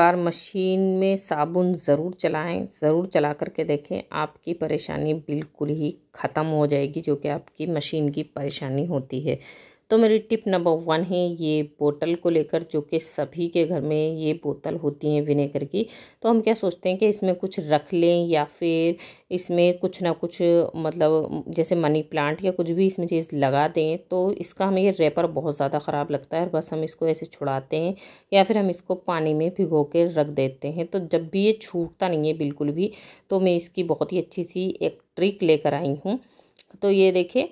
बार machine में साबुन ज़रूर चलाएं ज़रूर चला करके देखें आपकी परेशानी बिल्कुल ही ख़त्म हो जाएगी जो कि आपकी मशीन की परेशानी होती है तो मेरी टिप नंबर वन है ये बोतल को लेकर जो कि सभी के घर में ये बोतल होती हैं विनेगर की तो हम क्या सोचते हैं कि इसमें कुछ रख लें या फिर इसमें कुछ ना कुछ मतलब जैसे मनी प्लांट या कुछ भी इसमें चीज़ लगा दें तो इसका हमें ये रेपर बहुत ज़्यादा ख़राब लगता है और बस हम इसको ऐसे छुड़ाते हैं या फिर हम इसको पानी में भिगो के रख देते हैं तो जब भी ये छूटता नहीं है बिल्कुल भी तो मैं इसकी बहुत ही अच्छी सी एक ट्रिक लेकर आई हूँ तो ये देखें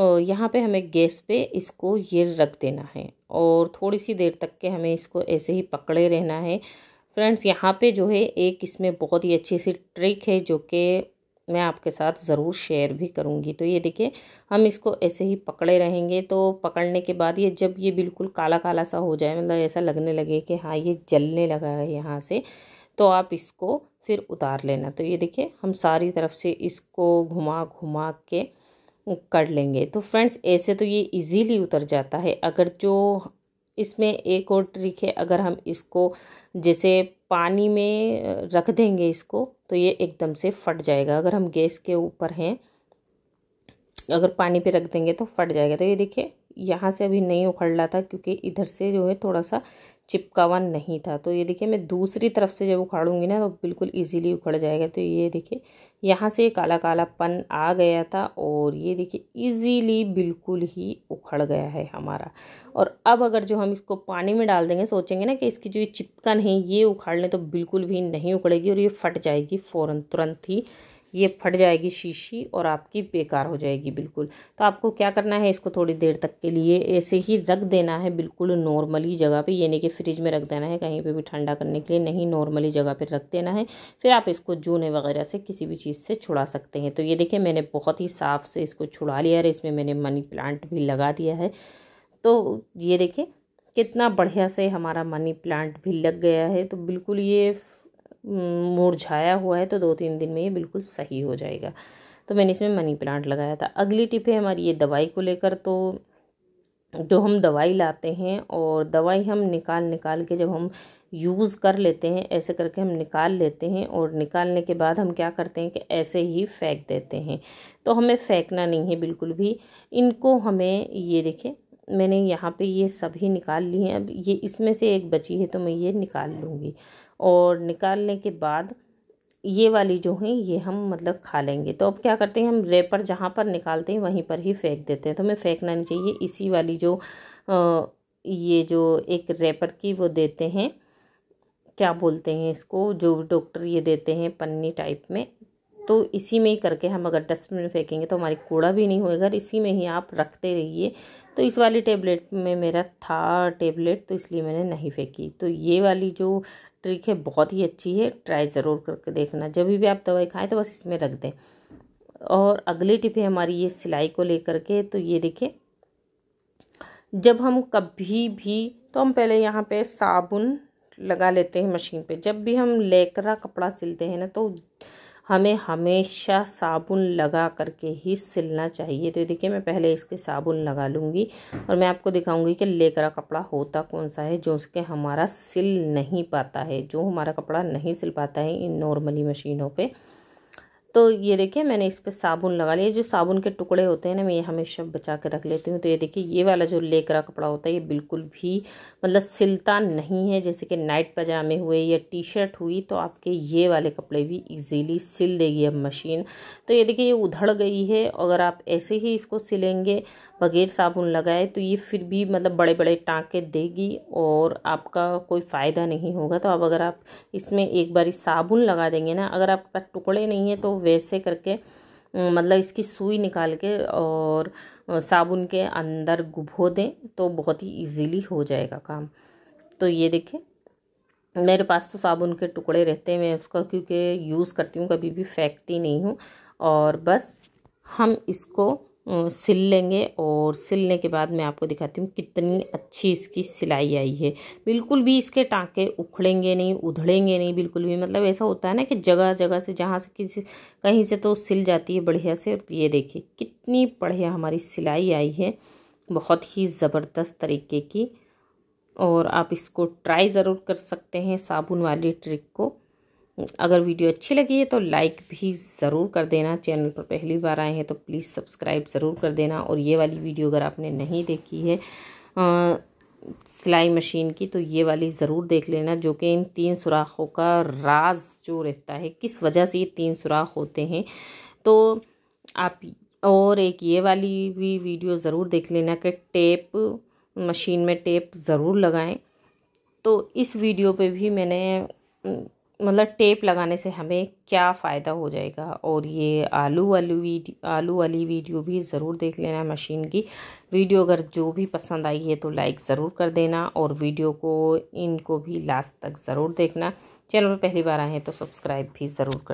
यहाँ पे हमें गैस पे इसको ये रख देना है और थोड़ी सी देर तक के हमें इसको ऐसे ही पकड़े रहना है फ्रेंड्स यहाँ पे जो है एक इसमें बहुत ही अच्छी सी ट्रिक है जो कि मैं आपके साथ ज़रूर शेयर भी करूँगी तो ये देखिए हम इसको ऐसे ही पकड़े रहेंगे तो पकड़ने के बाद ये जब ये बिल्कुल काला काला सा हो जाए मतलब ऐसा लगने लगे कि हाँ ये जलने लगा है यहाँ से तो आप इसको फिर उतार लेना तो ये देखिए हम सारी तरफ से इसको घुमा घुमा के कर लेंगे तो फ्रेंड्स ऐसे तो ये इजीली उतर जाता है अगर जो इसमें एक और ट्रिक है अगर हम इसको जैसे पानी में रख देंगे इसको तो ये एकदम से फट जाएगा अगर हम गैस के ऊपर हैं अगर पानी पे रख देंगे तो फट जाएगा तो ये देखिए यहाँ से अभी नहीं उखड़ रहा था क्योंकि इधर से जो है थोड़ा सा चिपका हुआ नहीं था तो ये देखिए मैं दूसरी तरफ से जब उखाड़ूंगी ना तो बिल्कुल इजीली उखड़ जाएगा तो ये देखिए यहाँ से काला काला पन आ गया था और ये देखिए इजीली बिल्कुल ही उखड़ गया है हमारा और अब अगर जो हम इसको पानी में डाल देंगे सोचेंगे ना कि इसकी जो ये चिपकन है ये उखाड़ लें तो बिल्कुल भी नहीं उखड़ेगी और ये फट जाएगी फ़ौरन तुरंत ही ये फट जाएगी शीशी और आपकी बेकार हो जाएगी बिल्कुल तो आपको क्या करना है इसको थोड़ी देर तक के लिए ऐसे ही रख देना है बिल्कुल नॉर्मली जगह पे ये कि फ्रिज में रख देना है कहीं पे भी ठंडा करने के लिए नहीं नॉर्मली जगह पे रख देना है फिर आप इसको जूने वगैरह से किसी भी चीज़ से छुड़ा सकते हैं तो ये देखिए मैंने बहुत ही साफ़ से इसको छुड़ा लिया है इसमें मैंने मनी प्लांट भी लगा दिया है तो ये देखिए कितना बढ़िया से हमारा मनी प्लांट भी लग गया है तो बिल्कुल ये मुरझाया हुआ है तो दो तीन दिन में ये बिल्कुल सही हो जाएगा तो मैंने इसमें मनी प्लांट लगाया था अगली टिप है हमारी ये दवाई को लेकर तो जो हम दवाई लाते हैं और दवाई हम निकाल निकाल के जब हम यूज़ कर लेते हैं ऐसे करके हम निकाल लेते हैं और निकालने के बाद हम क्या करते हैं कि ऐसे ही फेंक देते हैं तो हमें फेंकना नहीं है बिल्कुल भी इनको हमें ये देखें मैंने यहाँ पे ये सभी निकाल लिए हैं अब ये इसमें से एक बची है तो मैं ये निकाल लूँगी और निकालने के बाद ये वाली जो है ये हम मतलब खा लेंगे तो अब क्या करते हैं हम रेपर जहाँ पर निकालते हैं वहीं पर ही फेंक देते हैं तो हमें फेंकना नहीं चाहिए इसी वाली जो आ, ये जो एक रेपर की वो देते हैं क्या बोलते हैं इसको जो डॉक्टर ये देते हैं पन्नी टाइप में तो इसी में ही करके हम अगर डस्टबिन फेंकेंगे तो हमारी कूड़ा भी नहीं होएगा इसी में ही आप रखते रहिए तो इस वाली टेबलेट में मेरा था टेबलेट तो इसलिए मैंने नहीं फेंकी तो ये वाली जो ट्रिक है बहुत ही अच्छी है ट्राई ज़रूर करके देखना जब भी आप दवाई खाएँ तो बस इसमें रख दें और अगली टिप है हमारी ये सिलाई को लेकर के तो ये देखिए जब हम कभी भी तो हम पहले यहाँ पे साबुन लगा लेते हैं मशीन पे जब भी हम लेकर कपड़ा सिलते हैं ना तो हमें हमेशा साबुन लगा करके ही सिलना चाहिए तो देखिए मैं पहले इसके साबुन लगा लूँगी और मैं आपको दिखाऊँगी कि लेकर कपड़ा होता कौन सा है जो उसके हमारा सिल नहीं पाता है जो हमारा कपड़ा नहीं सिल पाता है इन नॉर्मली मशीनों पर तो ये देखिए मैंने इस पर साबुन लगा लिया जो साबुन के टुकड़े होते हैं ना मैं ये हमेशा बचा के रख लेती हूँ तो ये देखिए ये वाला जो लेकरा कपड़ा होता है ये बिल्कुल भी मतलब सिलता नहीं है जैसे कि नाइट पजामे हुए या टी शर्ट हुई तो आपके ये वाले कपड़े भी इजीली सिल देगी अब मशीन तो ये देखिए ये उधड़ गई है अगर आप ऐसे ही इसको सिलेंगे बगैर साबुन लगाए तो ये फिर भी मतलब बड़े बड़े टाँके देगी और आपका कोई फ़ायदा नहीं होगा तो अब अगर आप इसमें एक बारी साबुन लगा देंगे ना अगर आपके पास टुकड़े नहीं हैं तो वैसे करके मतलब इसकी सुई निकाल के और साबुन के अंदर गुभो दें तो बहुत ही इजीली हो जाएगा काम तो ये देखिए मेरे पास तो साबुन के टुकड़े रहते हैं मैं उसका क्योंकि यूज़ करती हूँ कभी भी फेंकती नहीं हूँ और बस हम इसको सिल लेंगे और सिलने के बाद मैं आपको दिखाती हूँ कितनी अच्छी इसकी सिलाई आई है बिल्कुल भी इसके टाँके उखड़ेंगे नहीं उधड़ेंगे नहीं बिल्कुल भी मतलब ऐसा होता है ना कि जगह जगह से जहाँ से किसी कहीं से तो सिल जाती है बढ़िया से ये देखिए कितनी बढ़िया हमारी सिलाई आई है बहुत ही ज़बरदस्त तरीके की और आप इसको ट्राई ज़रूर कर सकते हैं साबुन वाली ट्रिक को अगर वीडियो अच्छी लगी है तो लाइक भी ज़रूर कर देना चैनल पर पहली बार आए हैं तो प्लीज़ सब्सक्राइब ज़रूर कर देना और ये वाली वीडियो अगर आपने नहीं देखी है सिलाई मशीन की तो ये वाली ज़रूर देख लेना जो कि इन तीन सुराखों का राज जो रहता है किस वजह से ये तीन सुराख होते हैं तो आप और एक ये वाली भी वीडियो ज़रूर देख लेना कि टेप मशीन में टेप ज़रूर लगाएं तो इस वीडियो पे भी मैंने मतलब टेप लगाने से हमें क्या फ़ायदा हो जाएगा और ये आलू वाली वीडियो आलू वाली वीडियो भी ज़रूर देख लेना मशीन की वीडियो अगर जो भी पसंद आई है तो लाइक ज़रूर कर देना और वीडियो को इनको भी लास्ट तक ज़रूर देखना चैनल पर पहली बार आए हैं तो सब्सक्राइब भी ज़रूर कर